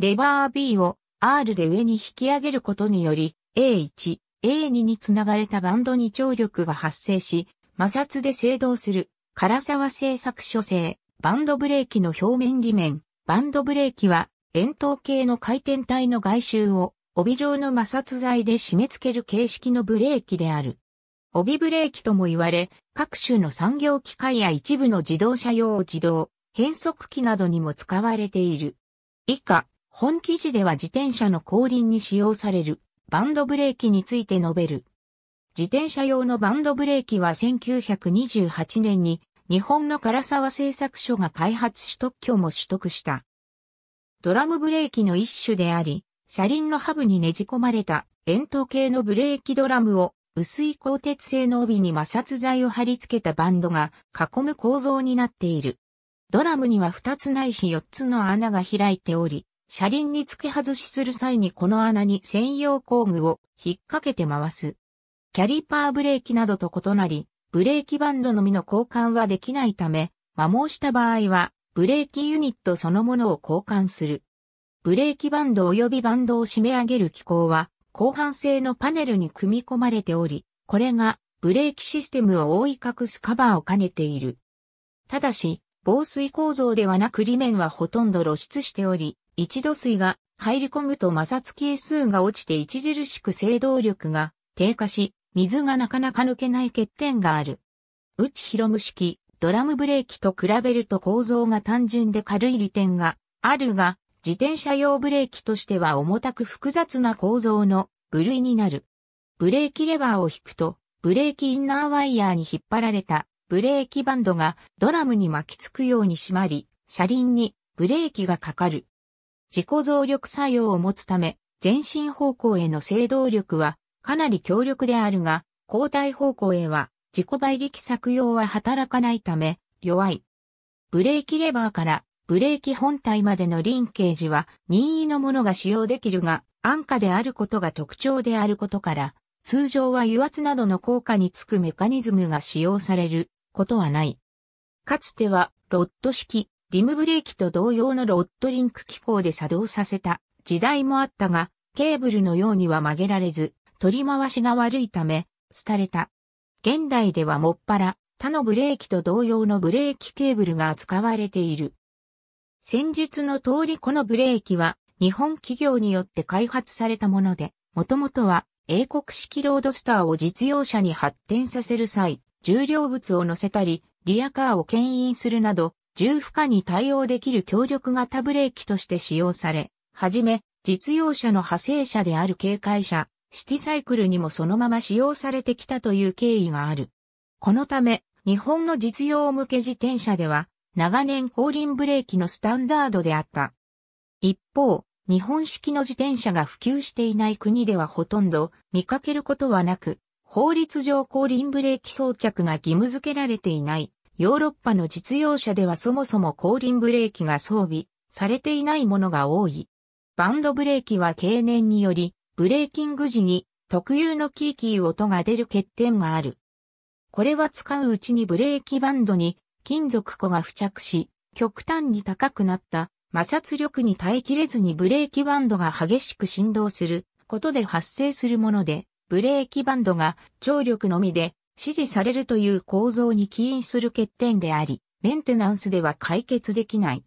レバー B を R で上に引き上げることにより、A1、A2 につながれたバンドに張力が発生し、摩擦で制動する、唐沢製作所製、バンドブレーキの表面裏面、バンドブレーキは、円筒形の回転体の外周を、帯状の摩擦材で締め付ける形式のブレーキである。帯ブレーキとも言われ、各種の産業機械や一部の自動車用自動、変速機などにも使われている。以下、本記事では自転車の後輪に使用されるバンドブレーキについて述べる。自転車用のバンドブレーキは1928年に日本の唐沢製作所が開発し特許も取得した。ドラムブレーキの一種であり、車輪のハブにねじ込まれた円筒形のブレーキドラムを薄い鋼鉄製の帯に摩擦材を貼り付けたバンドが囲む構造になっている。ドラムには2つないし4つの穴が開いており、車輪に付け外しする際にこの穴に専用工具を引っ掛けて回す。キャリパーブレーキなどと異なり、ブレーキバンドのみの交換はできないため、摩耗した場合は、ブレーキユニットそのものを交換する。ブレーキバンド及びバンドを締め上げる機構は、後半製のパネルに組み込まれており、これがブレーキシステムを覆い隠すカバーを兼ねている。ただし、防水構造ではなく裏面はほとんど露出しており、一度水が入り込むと摩擦係数が落ちて著しく制動力が低下し、水がなかなか抜けない欠点がある。内広無式、ドラムブレーキと比べると構造が単純で軽い利点があるが、自転車用ブレーキとしては重たく複雑な構造の部類になる。ブレーキレバーを引くと、ブレーキインナーワイヤーに引っ張られたブレーキバンドがドラムに巻きつくように締まり、車輪にブレーキがかかる。自己増力作用を持つため、前進方向への制動力はかなり強力であるが、後退方向へは自己倍力作用は働かないため弱い。ブレーキレバーからブレーキ本体までのリンケージは任意のものが使用できるが、安価であることが特徴であることから、通常は油圧などの効果につくメカニズムが使用されることはない。かつては、ロッド式、リムブレーキと同様のロッドリンク機構で作動させた時代もあったが、ケーブルのようには曲げられず、取り回しが悪いため、廃れた。現代ではもっぱら、他のブレーキと同様のブレーキケーブルが使われている。戦術の通りこのブレーキは、日本企業によって開発されたもので、もともとは英国式ロードスターを実用車に発展させる際、重量物を乗せたり、リアカーを牽引するなど、重負荷に対応できる強力型ブレーキとして使用され、はじめ、実用車の派生車である警戒車、シティサイクルにもそのまま使用されてきたという経緯がある。このため、日本の実用向け自転車では、長年後輪ブレーキのスタンダードであった。一方、日本式の自転車が普及していない国ではほとんど見かけることはなく、法律上後輪ブレーキ装着が義務付けられていない。ヨーロッパの実用車ではそもそも後輪ブレーキが装備されていないものが多い。バンドブレーキは経年により、ブレーキング時に特有のキーキー音が出る欠点がある。これは使ううちにブレーキバンドに金属粉が付着し、極端に高くなった摩擦力に耐えきれずにブレーキバンドが激しく振動することで発生するもので、ブレーキバンドが張力のみで支持されるという構造に起因する欠点であり、メンテナンスでは解決できない。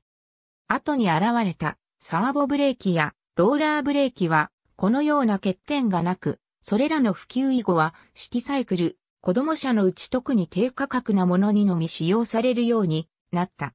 後に現れたサーボブレーキやローラーブレーキはこのような欠点がなく、それらの普及以後はィサイクル、子供車のうち特に低価格なものにのみ使用されるようになった。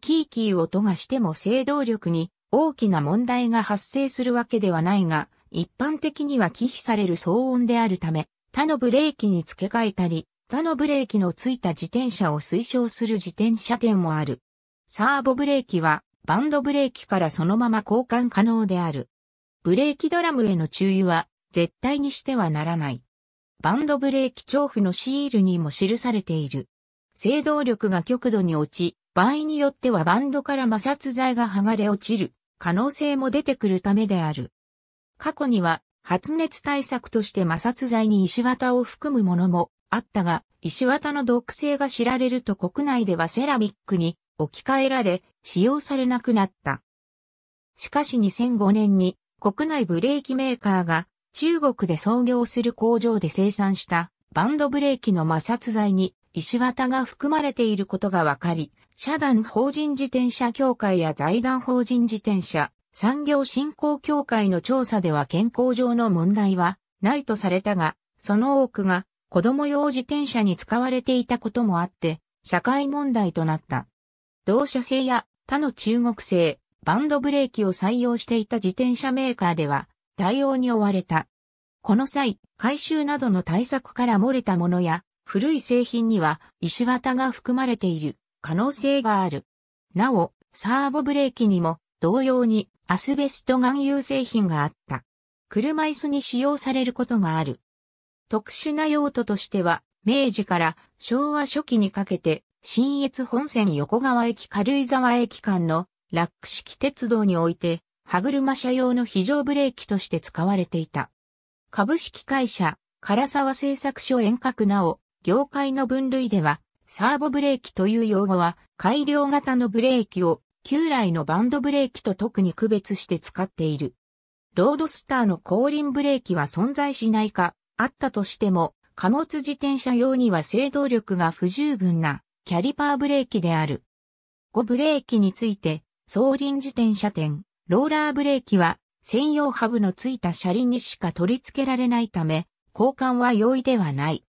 キーキー音がしても制動力に大きな問題が発生するわけではないが、一般的には忌避される騒音であるため、他のブレーキに付け替えたり、他のブレーキの付いた自転車を推奨する自転車店もある。サーボブレーキはバンドブレーキからそのまま交換可能である。ブレーキドラムへの注意は絶対にしてはならない。バンドブレーキ調布のシールにも記されている。制動力が極度に落ち、場合によってはバンドから摩擦材が剥がれ落ちる可能性も出てくるためである。過去には発熱対策として摩擦剤に石綿を含むものもあったが、石綿の毒性が知られると国内ではセラミックに置き換えられ、使用されなくなった。しかし2005年に国内ブレーキメーカーが中国で創業する工場で生産したバンドブレーキの摩擦剤に石綿が含まれていることが分かり、社団法人自転車協会や財団法人自転車産業振興協会の調査では健康上の問題はないとされたが、その多くが子供用自転車に使われていたこともあって、社会問題となった。同社製や他の中国製、バンドブレーキを採用していた自転車メーカーでは、対応に追われた。この際、回収などの対策から漏れたものや、古い製品には石綿が含まれている可能性がある。なお、サーボブレーキにも同様にアスベスト含有製品があった。車椅子に使用されることがある。特殊な用途としては、明治から昭和初期にかけて、新越本線横川駅軽井沢駅間のラック式鉄道において、歯車車用の非常ブレーキとして使われていた。株式会社、唐沢製作所遠隔なお、業界の分類では、サーボブレーキという用語は、改良型のブレーキを旧来のバンドブレーキと特に区別して使っている。ロードスターの後輪ブレーキは存在しないか、あったとしても、貨物自転車用には制動力が不十分なキャリパーブレーキである。5ブレーキについて、送輪自転車店、ローラーブレーキは専用ハブのついた車輪にしか取り付けられないため、交換は容易ではない。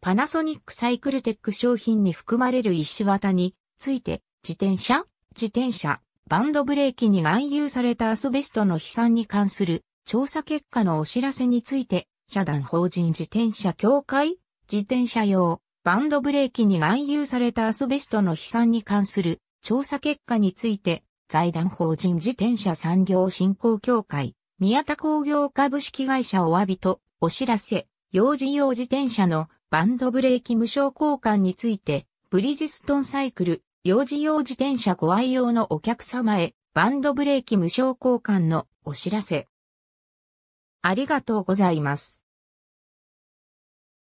パナソニックサイクルテック商品に含まれる石綿について、自転車自転車、バンドブレーキに含有されたアスベストの飛散に関する調査結果のお知らせについて、社団法人自転車協会、自転車用、バンドブレーキに含有されたアスベストの飛散に関する調査結果について、財団法人自転車産業振興協会、宮田工業株式会社お詫びと、お知らせ、幼児用自転車のバンドブレーキ無償交換について、ブリヂストンサイクル、幼児用自転車ご愛用のお客様へ、バンドブレーキ無償交換のお知らせ。ありがとうございます。